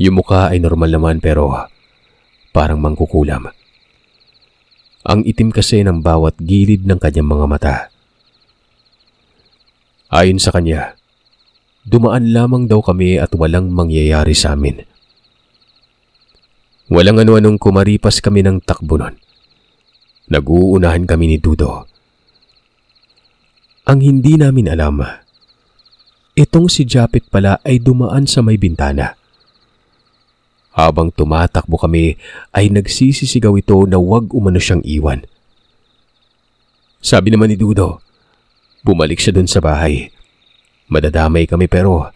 Yung mukha ay normal naman pero parang mangkukulam. Ang itim kasi ng bawat gilid ng kanyang mga mata. Ayon sa kanya, dumaan lamang daw kami at walang mangyayari sa amin. Walang ano-anong kumaripas kami ng takbo nun. Nag-uunahan kami ni Dudo. Ang hindi namin alam, itong si Japit pala ay dumaan sa may bintana. Habang tumatakbo kami ay nagsisisigaw ito na huwag umano siyang iwan. Sabi naman ni Dudo, bumalik siya dun sa bahay. Madadamay kami pero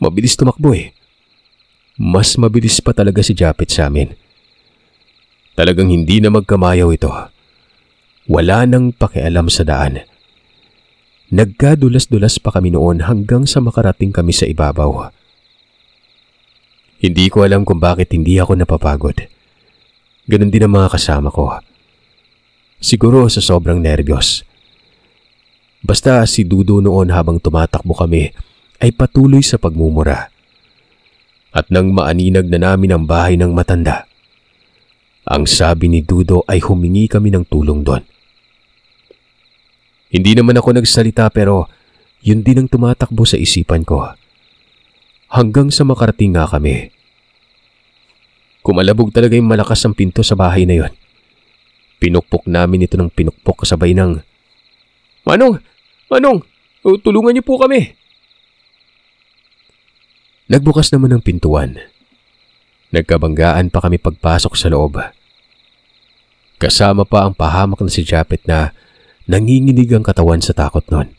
mabilis tumakbo eh mas mabilis pa talaga si Japit sa amin. Talagang hindi na magkamayaw ito. Wala nang pakialam sa daan. Nagkadulas-dulas pa kami noon hanggang sa makarating kami sa ibabaw. Hindi ko alam kung bakit hindi ako napapagod. Ganon din ang mga kasama ko. Siguro sa sobrang nervyos. Basta si Dudo noon habang tumatakbo kami ay patuloy sa pagmumura at nang maaninag na namin ang bahay ng matanda. Ang sabi ni Dudo ay humingi kami ng tulong doon. Hindi naman ako nagsalita pero yun din ang tumatakbo sa isipan ko. Hanggang sa makarating nga kami. Kumalabog talaga yung malakas ang pinto sa bahay na yon. Pinukpok namin ito ng pinukpok kasabay ng, Manong! Manong! Oh, tulungan niyo po kami! Nagbukas naman ng pintuan. Nagkabanggaan pa kami pagpasok sa loob. Kasama pa ang pahamak na si Japet na nanginginig ang katawan sa takot nun.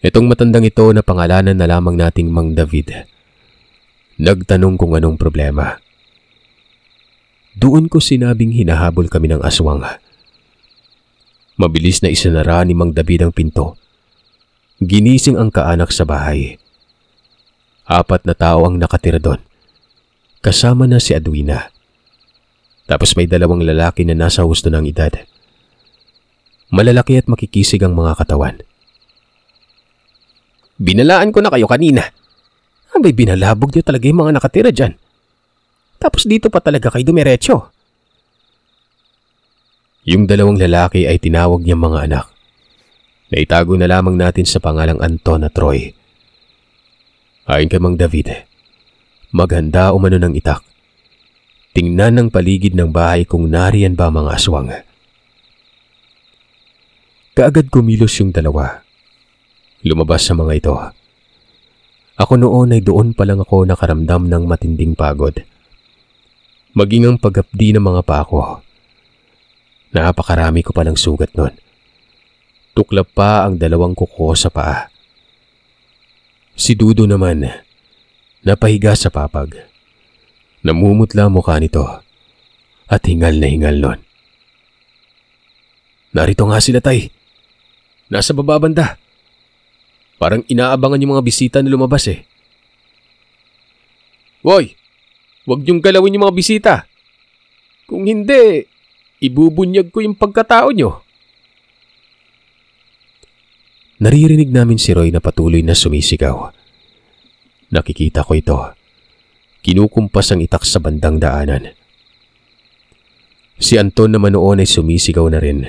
Itong matandang ito na pangalanan na lamang nating Mang David. Nagtanong kung anong problema. Doon ko sinabing hinahabol kami ng aswang. Mabilis na isinara ni Mang David ang pinto. Ginising ang kaanak sa bahay. Apat na tao ang nakatira doon. Kasama na si Edwina. Tapos may dalawang lalaki na nasa husto ng edad. Malalaki at makikisig ang mga katawan. Binalaan ko na kayo kanina. Abay binalabog niyo talaga yung mga nakatira dyan. Tapos dito pa talaga kay dumiretso. Yung dalawang lalaki ay tinawag niyang mga anak. Naitago na lamang natin sa pangalang Anton at Troy. Ayon kay Mang David, maghanda umano ng itak. Tingnan ang paligid ng bahay kung nariyan ba mga aswang. Kaagad kumilos yung dalawa. Lumabas sa mga ito. Ako noon ay doon pa lang ako nakaramdam ng matinding pagod. Maging ang pagapdi ng mga pako. Napakarami ko palang sugat noon. Tuklap pa ang dalawang kuko sa paa. Si Dudo naman, napahiga sa papag. Namumutla ang mukha nito at hingal na hingal nun. Narito nga sila tay. Nasa baba banda. Parang inaabangan yung mga bisita na lumabas eh. Boy, wag niyong galawin yung mga bisita. Kung hindi, ibubunyag ko yung pagkatao niyo. Naririnig namin si Roy na patuloy na sumisigaw. Nakikita ko ito. Kinukumpas ang itak sa bandang daanan. Si Anton naman noon ay sumisigaw na rin.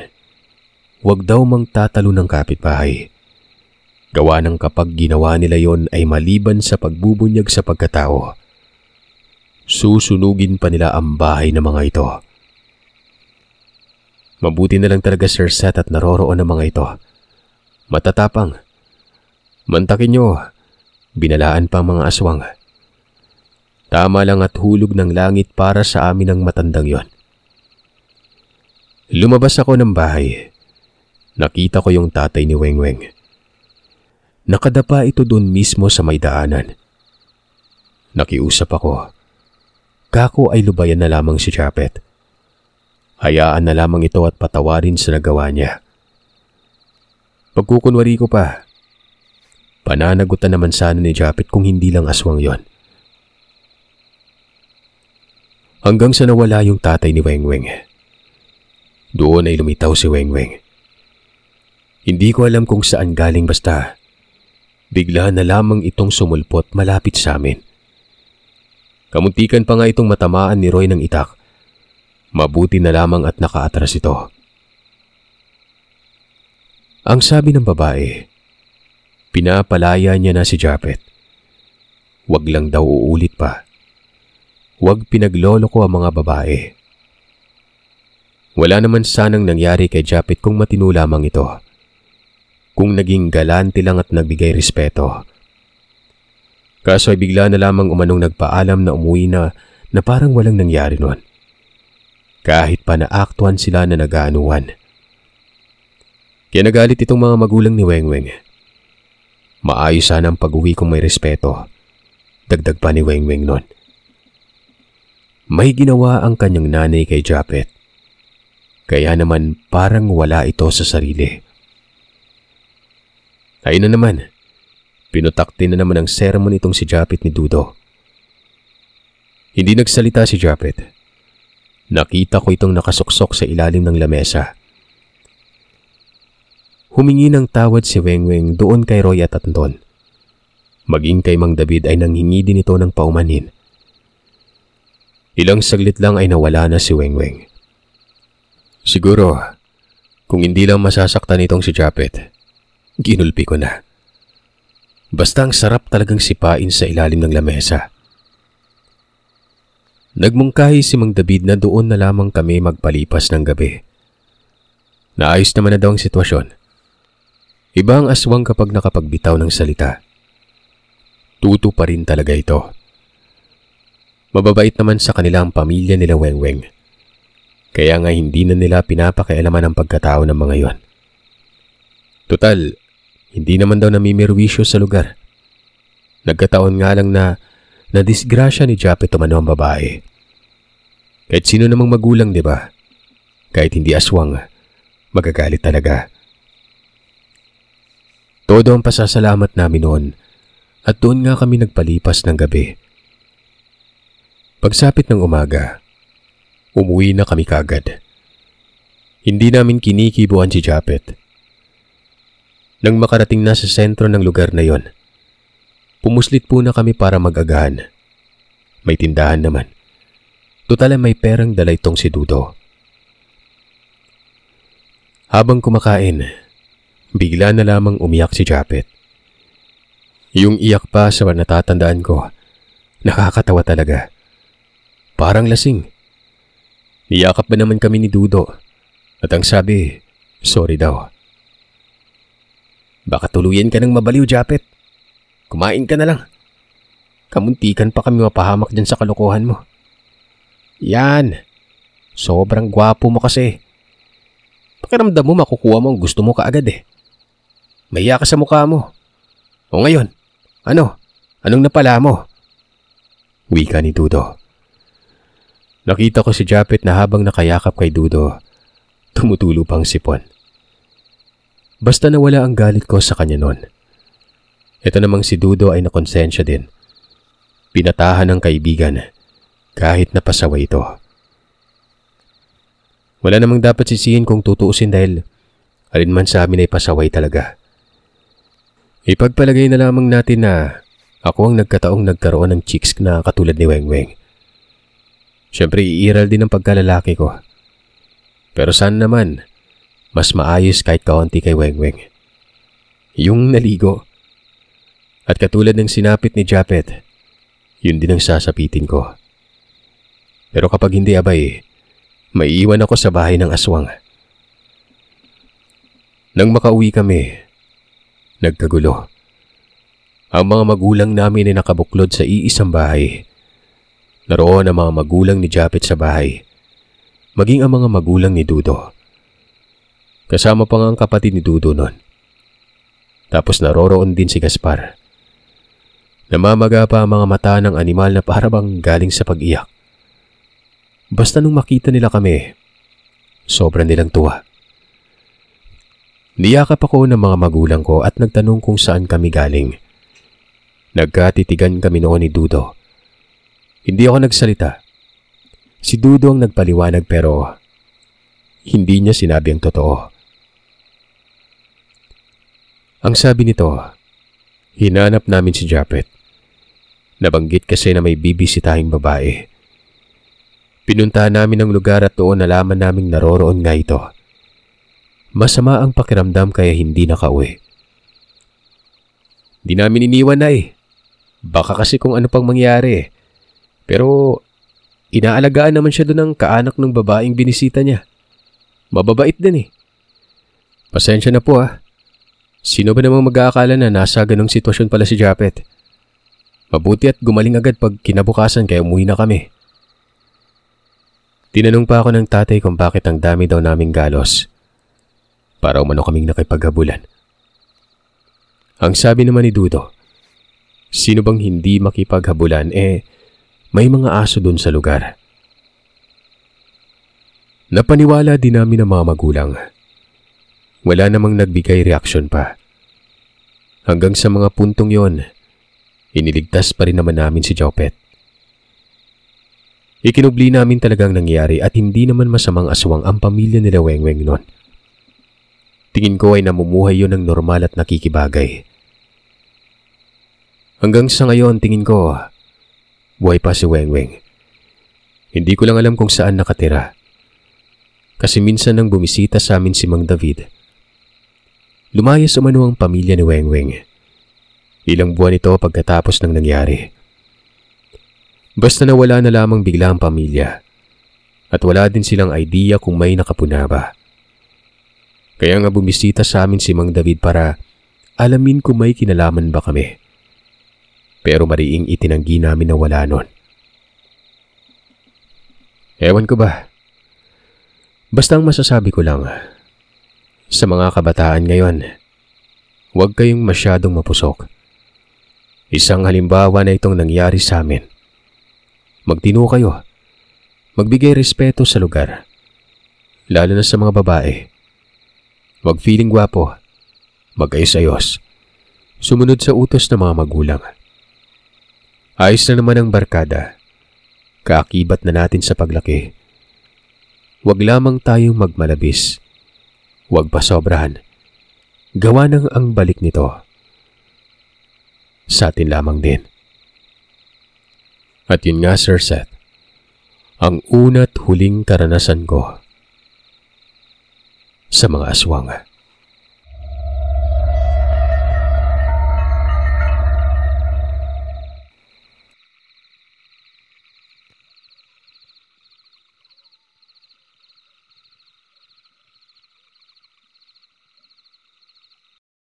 Huwag daw mang tatalo ng kapitbahay. Gawa ng kapag ginawa nila yon ay maliban sa pagbubunyag sa pagkatao. Susunugin pa nila ang bahay ng mga ito. Mabuti na lang talaga Sir Sat at naroroon ang mga ito matatapang. Mantakin nyo, binalaan pa mga aswang. Tama lang at hulog ng langit para sa amin ang matandang yon. Lumabas ako ng bahay. Nakita ko yung tatay ni Wengweng. Nakadapa ito doon mismo sa may daanan. Nakiusap ako. Kako ay lubayan na lamang si Chapet. Hayaan na lamang ito at patawarin sa nagawa niya. Pagkukunwari ko pa. Pananagutan naman sana ni Japet kung hindi lang aswang yon. Hanggang sa nawala yung tatay ni Wengweng. Doon ay lumitaw si Wengweng. Hindi ko alam kung saan galing basta. Bigla na lamang itong sumulpot malapit sa amin. Kamuntikan pa nga itong matamaan ni Roy ng itak. Mabuti na lamang at nakaatras ito. Ang sabi ng babae, pinapalaya niya na si Japet. Huwag lang daw uulit pa. Huwag pinaglolo ko ang mga babae. Wala naman sanang nangyari kay Japet kung matino lamang ito. Kung naging galante lang at nagbigay respeto. Kaso ay bigla na lamang umanong nagpaalam na umuwi na na parang walang nangyari noon. Kahit pa naaktuan sila na nagaanuan. Kaya nagalit itong mga magulang ni Wengweng. Maayos sana ang pag-uwi kung may respeto. Dagdag pa ni Wengweng noon. May ginawa ang kanyang nanay kay Japet. Kaya naman parang wala ito sa sarili. Ayun na naman. Pinutakti na naman ang sermon itong si Japet ni Dudo. Hindi nagsalita si Japet. Nakita ko itong nakasuksok sa ilalim ng lamesa. Humingi ng tawad si Wengweng doon kay Roy at Anton. Maging kay Mang David ay nanghingi din ito ng paumanhin. Ilang saglit lang ay nawala na si Wengweng. Siguro, kung hindi lang masasaktan itong si Japet, ginulpi ko na. Basta ang sarap talagang sipain sa ilalim ng lamesa. Nagmungkahi si Mang David na doon na lamang kami magpalipas ng gabi. Naayos naman na daw ang sitwasyon. Iba ang aswang kapag nakapagbitaw ng salita. Tuto pa rin talaga ito. Mababait naman sa kanila ang pamilya nila Wengweng. Kaya nga hindi na nila pinapakialaman ang pagkatao ng mga yon. Total, hindi naman daw namimerwisyo sa lugar. Nagkataon nga lang na nadisgrasya ni Jape tumano ang babae. Kahit sino namang magulang, di ba? Kahit hindi aswang, magagalit talaga. Todo ang pasasalamat namin noon at doon nga kami nagpalipas ng gabi. Pagsapit ng umaga, umuwi na kami kagad. Hindi namin kinikibuan si Japet. Nang makarating na sa sentro ng lugar na yon, pumuslit po na kami para magagahan. May tindahan naman. Tutala may perang dala itong si Dudo. Habang kumakain, Bigla na lamang umiyak si Japet. Yung iyak pa sa natatandaan ko, nakakatawa talaga. Parang lasing. Niyakap ba naman kami ni Dudo? At ang sabi, sorry daw. Baka tuluyan ka ng mabaliw, Japet. Kumain ka na lang. Kamuntikan pa kami mapahamak dyan sa kalokohan mo. Yan. Sobrang gwapo mo kasi. Pakiramdam mo makukuha mo ang gusto mo kaagad eh. Maya ka sa mukha mo. O ngayon, ano? Anong napala mo? Wika ni Dudo. Nakita ko si Japet na habang nakayakap kay Dudo, tumutulo pang sipon. Basta nawala ang galit ko sa kanya noon. Ito namang si Dudo ay nakonsensya din. Pinatahan ang kaibigan kahit napasaway ito. Wala namang dapat sisihin kung tutuusin dahil alinman sa amin ay pasaway talaga. Ipagpalagay na lamang natin na ako ang nagkataong nagkaroon ng chicks na katulad ni Wengweng. Siyempre, iiral din ang pagkalalaki ko. Pero saan naman, mas maayos kahit kaunti kay Wengweng. Yung naligo. At katulad ng sinapit ni Japet, yun din ang sasapitin ko. Pero kapag hindi abay, maiiwan ako sa bahay ng aswang. Nang makauwi kami, Nagkagulo. Ang mga magulang namin ay nakabuklod sa iisang bahay. Naroon ang mga magulang ni Japet sa bahay. Maging ang mga magulang ni Dudo. Kasama pa nga ang kapatid ni Dudo noon. Tapos naroroon din si Gaspar. Namamaga pa ang mga mata ng animal na parabang galing sa pag-iyak. Basta nung makita nila kami, sobrang nilang tuwa. Niyakap ako ng mga magulang ko at nagtanong kung saan kami galing. Nagkatitigan kami noon ni Dudo. Hindi ako nagsalita. Si Dudo ang nagpaliwanag pero hindi niya sinabi ang totoo. Ang sabi nito, hinanap namin si Japet. Nabanggit kasi na may bibisitahing babae. Pinuntahan namin ang lugar at doon nalaman naming naroroon nga ito. Masama ang pakiramdam kaya hindi nakauwi. Di namin iniwan na eh. Baka kasi kung ano pang mangyari. Eh. Pero inaalagaan naman siya doon ng kaanak ng babaeng binisita niya. Mababait din eh. Pasensya na po ah. Sino ba namang mag-aakala na nasa ganong sitwasyon pala si Japet? Mabuti at gumaling agad pag kinabukasan kaya umuwi na kami. Tinanong pa ako ng tatay kung bakit ang dami daw naming galos para umano kaming nakipaghabulan. Ang sabi naman ni Dudo, sino bang hindi makipaghabulan eh may mga aso doon sa lugar. Napaniwala din namin ng mga magulang. Wala namang nagbigay reaksyon pa. Hanggang sa mga puntong yon, iniligtas pa rin naman namin si Jopet. Ikinubli namin talagang nangyari at hindi naman masamang aswang ang pamilya nila Wengweng noon tingin ko ay namumuhay yun ng normal at nakikibagay. Hanggang sa ngayon tingin ko, buhay pa si Wengweng. Hindi ko lang alam kung saan nakatira. Kasi minsan nang bumisita sa amin si Mang David, lumayas umano ang pamilya ni Wengweng. Ilang buwan ito pagkatapos ng nangyari. Basta nawala na lamang bigla ang pamilya at wala din silang idea kung may nakapuna ba. Kaya nga bumisita sa amin si Mang David para alamin kung may kinalaman ba kami. Pero mariing itinanggi namin na wala nun. Ewan ko ba. Basta ang masasabi ko lang, sa mga kabataan ngayon, huwag kayong masyadong mapusok. Isang halimbawa na itong nangyari sa amin. Magtino kayo. Magbigay respeto sa lugar. Lalo na sa mga babae. Huwag feeling gwapo. Magayos-ayos. Sumunod sa utos ng mga magulang. Ayos na naman ang barkada. Kaakibat na natin sa paglaki. Huwag lamang tayong magmalabis. Huwag pasobrahan. Gawa nang ang balik nito. Sa atin lamang din. At yun nga Sir Seth, ang una't huling karanasan ko sa mga aswang.